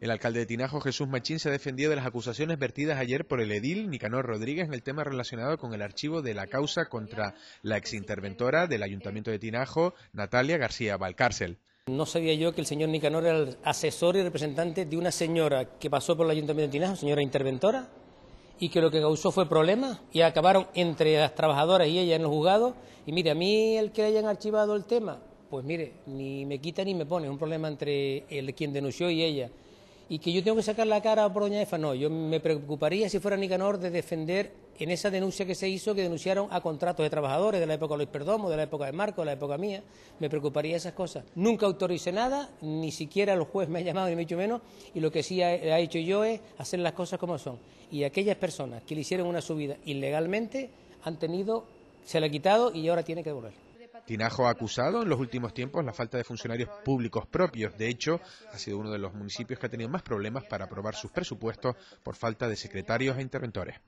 El alcalde de Tinajo, Jesús Machín, se defendió de las acusaciones vertidas ayer por el edil Nicanor Rodríguez en el tema relacionado con el archivo de la causa contra la exinterventora del Ayuntamiento de Tinajo, Natalia García Valcárcel. No sabía yo que el señor Nicanor era el asesor y representante de una señora que pasó por el Ayuntamiento de Tinajo, señora interventora, y que lo que causó fue problemas y acabaron entre las trabajadoras y ella en los juzgados. Y mire, a mí el que hayan archivado el tema, pues mire, ni me quita ni me pone, es un problema entre el quien denunció y ella y que yo tengo que sacar la cara a doña Efa. No, yo me preocuparía si fuera Nicanor de defender en esa denuncia que se hizo, que denunciaron a contratos de trabajadores de la época de Luis Perdomo, de la época de Marco, de la época mía. Me preocuparía esas cosas. Nunca autoricé nada, ni siquiera los jueces me han llamado ni me ha dicho menos, y lo que sí ha, hecho yo es hacer las cosas como son. Y aquellas personas que le hicieron una subida ilegalmente han tenido, se la ha quitado y ahora tiene que devolver. Tinajo ha acusado en los últimos tiempos la falta de funcionarios públicos propios. De hecho, ha sido uno de los municipios que ha tenido más problemas para aprobar sus presupuestos por falta de secretarios e interventores.